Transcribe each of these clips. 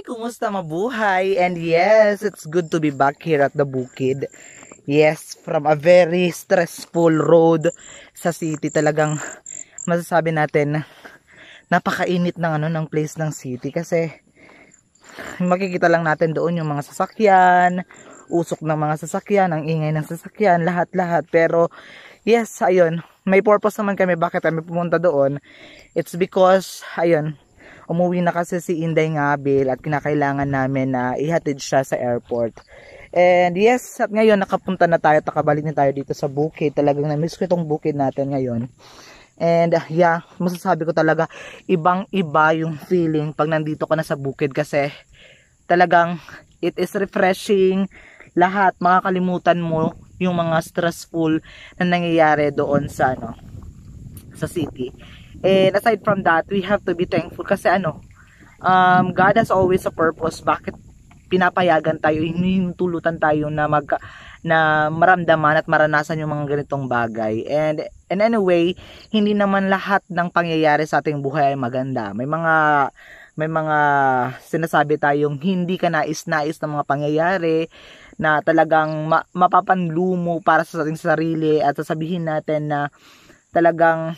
Hi! Kumusta mabuhay? And yes, it's good to be back here at the Bukid. Yes, from a very stressful road sa city talagang masasabi natin napakainit ng ano ng place ng city kasi makikita lang natin doon yung mga sasakyan, usok ng mga sasakyan, ang ingay ng sasakyan, lahat-lahat. Pero yes, ayun, may purpose naman kami bakit kami pumunta doon. It's because ayun, Umuwi na kasi si Inday Ngabil at kinakailangan namin na ihatid siya sa airport. And yes, at ngayon nakapunta na tayo, takabalik na tayo dito sa bukid. Talagang na-miss ko itong bukid natin ngayon. And uh, yeah, masasabi ko talaga, ibang-iba yung feeling pag nandito ka na sa bukid kasi talagang it is refreshing lahat. Makakalimutan mo yung mga stressful na nangyayari doon sa, ano, sa city. And eh, aside from that, we have to be thankful kasi ano, um, God has always a purpose. Bakit pinapayagan tayo, hinintulutan tayo na mag na maramdaman at maranasan yung mga ganitong bagay. And and anyway, hindi naman lahat ng pangyayari sa ating buhay ay maganda. May mga may mga sinasabi tayong hindi ka nais-nais ng mga pangyayari na talagang ma- mapapanlumo para sa ating sarili at sasabihin natin na talagang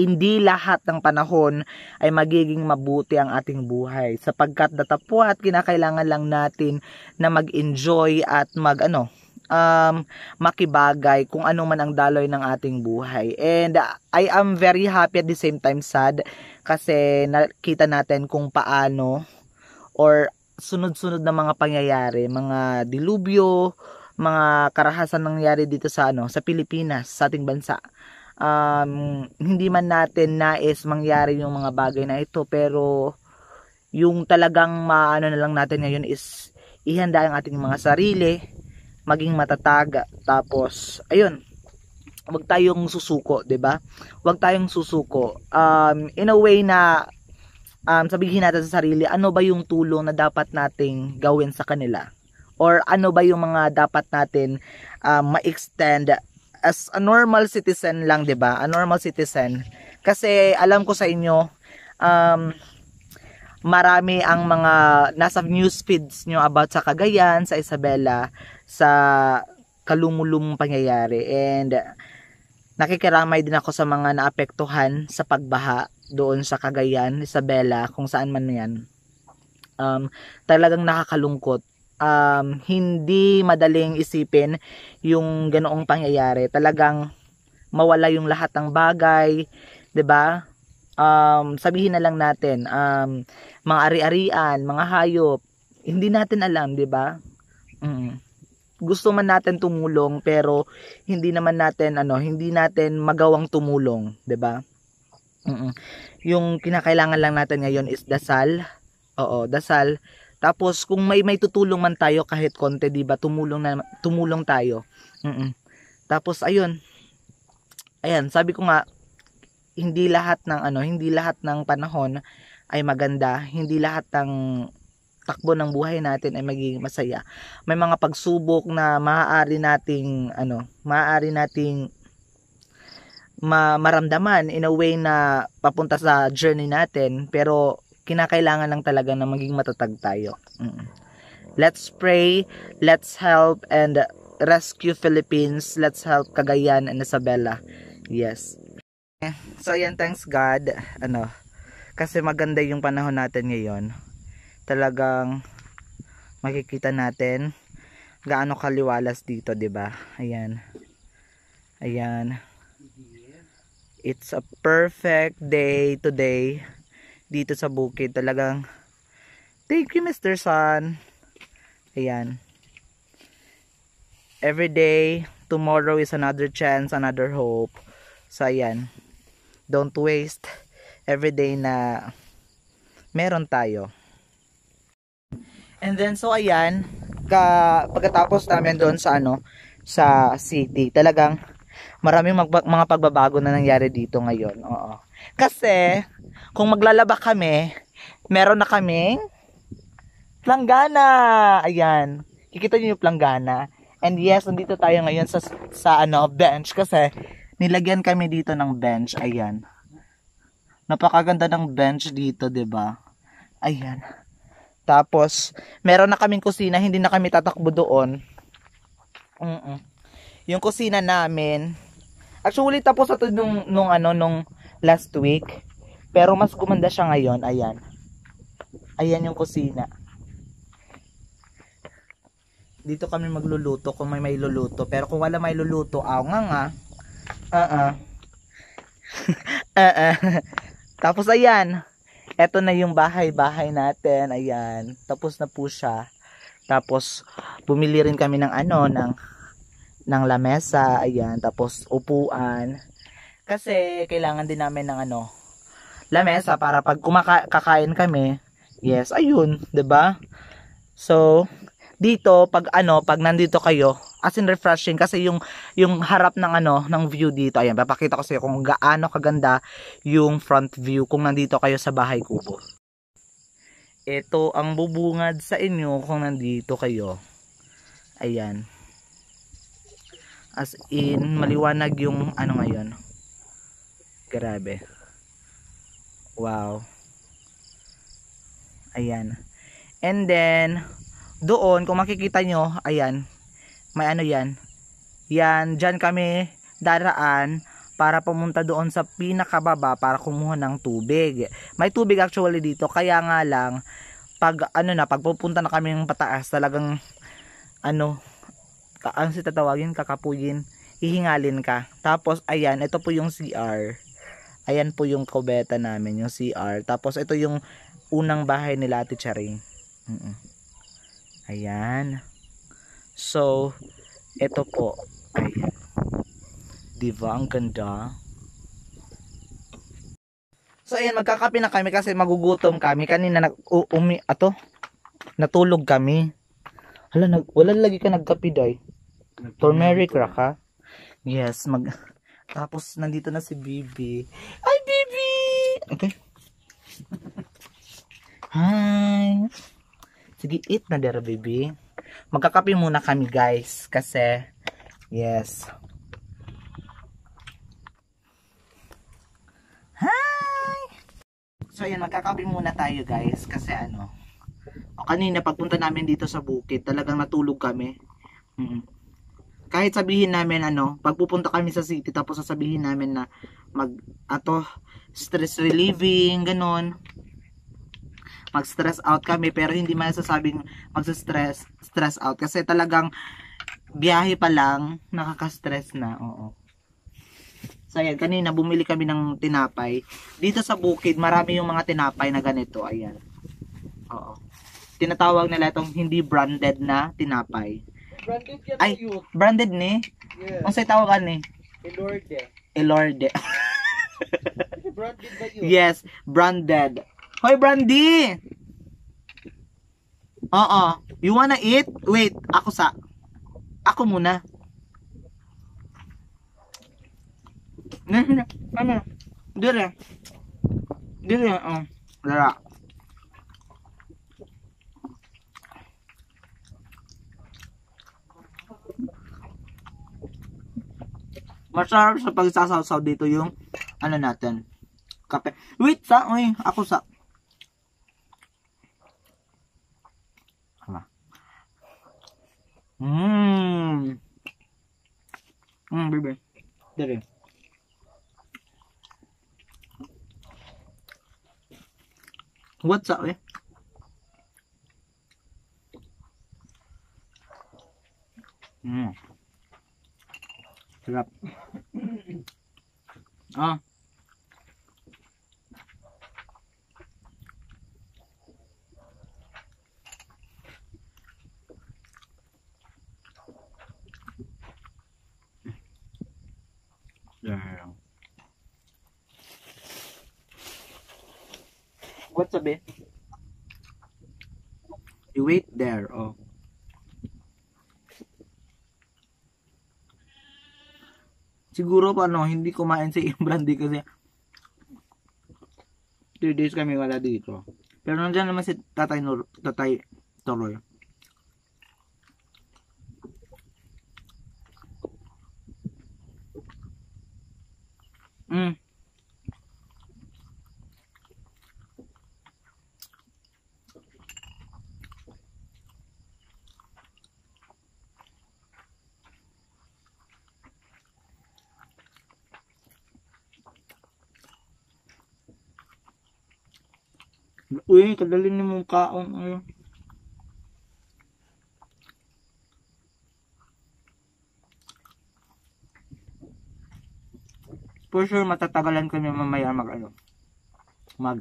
hindi lahat ng panahon ay magiging mabuti ang ating buhay sapagkat natapwa at kinakailangan lang natin na mag-enjoy at mag ano um, makibagay kung ano man ang daloy ng ating buhay and I am very happy at the same time sad kasi nakita natin kung paano or sunod-sunod na mga pangyayari mga dilubyo mga karahasan nangyari dito sa ano sa Pilipinas sa ating bansa um, hindi man natin nais mangyari yung mga bagay na ito pero yung talagang maano na lang natin ngayon is ihanda ang ating mga sarili maging matatag tapos ayun wag tayong susuko 'di ba wag tayong susuko um, in a way na um, sabihin natin sa sarili ano ba yung tulong na dapat nating gawin sa kanila or ano ba yung mga dapat natin um, ma-extend as a normal citizen lang, 'di ba? A normal citizen. Kasi alam ko sa inyo um marami ang mga nasa news feeds niyo about sa Cagayan, sa Isabela, sa kalumulum pangyayari. And nakikiramay din ako sa mga naapektuhan sa pagbaha doon sa Cagayan, Isabela, kung saan man 'yan. Um, talagang nakakalungkot um, hindi madaling isipin yung ganoong pangyayari. Talagang mawala yung lahat ng bagay, 'di ba? Um, sabihin na lang natin, um, mga ari-arian, mga hayop, hindi natin alam, 'di ba? Mm. Gusto man natin tumulong pero hindi naman natin ano, hindi natin magawang tumulong, 'di ba? Yung kinakailangan lang natin ngayon is dasal. Oo, dasal tapos kung may may tutulong man tayo kahit konti, 'di ba? Tumulong na tumulong tayo. Mm-mm. Tapos ayun. Ayan, sabi ko nga hindi lahat ng ano, hindi lahat ng panahon ay maganda, hindi lahat ng takbo ng buhay natin ay magiging masaya. May mga pagsubok na maaari nating ano, maaari nating ma maramdaman in a way na papunta sa journey natin pero kinakailangan lang talaga na maging matatag tayo. Mm. Let's pray, let's help, and rescue Philippines. Let's help Cagayan and Isabela. Yes. So, ayan, thanks God. Ano, kasi maganda yung panahon natin ngayon. Talagang makikita natin gaano kaliwalas dito, 'di ba? Ayan. Ayan. It's a perfect day today dito sa bukid talagang thank you Mr. Sun ayan every day tomorrow is another chance another hope so ayan don't waste every day na meron tayo and then so ayan ka, pagkatapos namin doon sa ano sa city talagang maraming mga pagbabago na nangyari dito ngayon oo kasi kung maglalaba kami, meron na kaming planggana. Ayan. Kikita niyo yung planggana. And yes, nandito tayo ngayon sa, sa ano, bench kasi nilagyan kami dito ng bench. Ayan. Napakaganda ng bench dito, 'di ba? Ayan. Tapos, meron na kaming kusina, hindi na kami tatakbo doon. Mm-mm. Yung kusina namin, actually tapos ito nung, nung ano nung last week. Pero mas gumanda siya ngayon. Ayan. Ayan yung kusina. Dito kami magluluto kung may may luluto. Pero kung wala may luluto, aw nga nga. Uh-uh. uh-uh. Tapos ayan. Eto na yung bahay-bahay natin. Ayan. Tapos na po siya. Tapos bumili rin kami ng ano, ng ng lamesa, ayan, tapos upuan. Kasi kailangan din namin ng ano, lamesa para pag kumakain kami. Yes, ayun, 'di ba? So, dito pag ano, pag nandito kayo, as in refreshing kasi yung yung harap ng ano, ng view dito. Ayan, papakita ko sa iyo kung gaano kaganda yung front view kung nandito kayo sa bahay kubo. Ito ang bubungad sa inyo kung nandito kayo. Ayan. As in, maliwanag yung ano ngayon. Grabe. Wow. Ayan. And then, doon, kung makikita nyo, ayan, may ano yan. Yan, dyan kami daraan para pumunta doon sa pinakababa para kumuha ng tubig. May tubig actually dito, kaya nga lang, pag ano na, pagpupunta na kami ng pataas, talagang, ano, ano si tatawagin, kakapuyin, hihingalin ka. Tapos, ayan, ito po yung CR. Ayan po yung kubeta namin, yung CR. Tapos ito yung unang bahay ni Lati Chari. Mm Ayan. So, ito po. Ayan. Diba? Ang ganda. So, ayan. Magkakape na kami kasi magugutom kami. Kanina, nag umi ato, natulog kami. Hala, nag wala lagi ka nagkapiday. Turmeric raka. Yes, mag... Tapos, nandito na si Bibi. Ay, Bibi! Okay. Hi! Sige, eat na dera, Bibi. Magkakape muna kami, guys. Kasi, yes. Hi! So, ayan, magkakape muna tayo, guys. Kasi, ano, o, kanina, pagpunta namin dito sa bukid, talagang natulog kami. Mm -mm kahit sabihin namin ano, pagpupunta kami sa city tapos sasabihin namin na mag ato stress relieving, ganun. Mag-stress out kami pero hindi man sasabing magsa-stress, stress out kasi talagang biyahe pa lang nakaka-stress na, oo. So ayan, kanina bumili kami ng tinapay. Dito sa bukid, marami yung mga tinapay na ganito, ayan. Oo. Tinatawag nila itong hindi branded na tinapay. Branded yan Ay, youth. branded ni? Yes. Ang sa'yo tawagan ni? Elorde. Elorde. branded ba yun? Yes, branded. Hoy, Brandy! Oo. You wanna eat? Wait, ako sa... Ako muna. Ano? Dire. Ano? Dire, oh. Dara. Masarap sa pagsasawsaw dito yung ano natin. Kape. Wait sa, uy, ako sa. Mmm. Mmm, baby. Dere. What's up, eh? Mmm. ครับอ่ะยาววั What's a bit? You wait there or oh. Siguro pa no, hindi kumain si Brandy kasi 3 days kami wala dito. Pero nandiyan naman si Tatay, Nor Tatay Toroy. Mm. Uy, kadalin ni mong kaon. Ayun. For sure, matatagalan kami mamaya mag ano, mag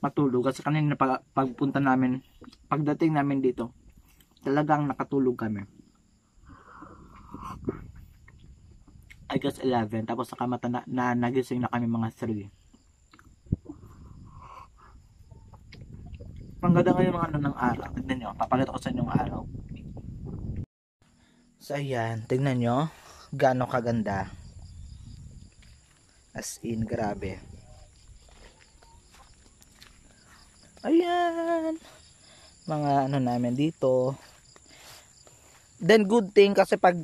matulog. Kasi kanina pag, pagpunta namin, pagdating namin dito, talagang nakatulog kami. I guess 11. Tapos nakamata na, na nagising na kami mga 3. Pangganda ngayon ng ano ng araw. Tignan nyo. Papakita ko sa inyo yung araw. So ayan. Tignan nyo. Gano'ng kaganda. As in. Grabe. Ayan. Mga ano namin dito. Then good thing kasi pag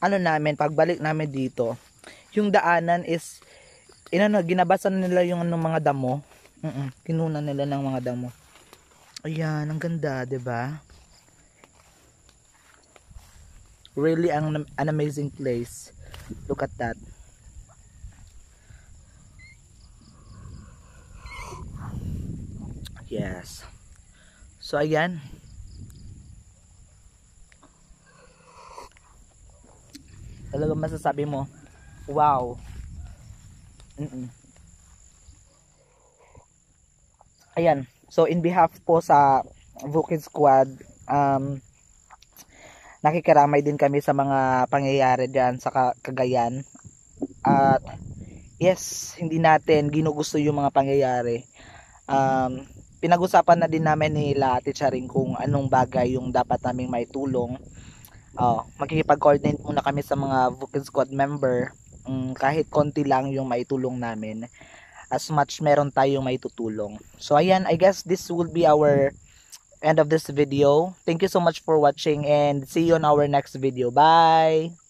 ano namin, pagbalik namin dito, yung daanan is inano, ginabasan nila yung anong mga damo. Mm, -mm kinunan nila ng mga damo. Ayan, ang ganda, 'di ba? Really an, an amazing place. Look at that. Yes. So ayan. Talagang masasabi mo, wow. Mm -mm. Ayan. So in behalf po sa Vukid Squad, um, nakikiramay din kami sa mga pangyayari diyan sa Cagayan. At yes, hindi natin ginugusto yung mga pangyayari. Um, pinag-usapan na din namin ni Lati Charing kung anong bagay yung dapat naming maitulong. Oh, magkikipag coordinate muna kami sa mga Vukid Squad member um, kahit konti lang yung maitulong namin as much meron tayong may tutulong. So ayan, I guess this will be our end of this video. Thank you so much for watching and see you on our next video. Bye!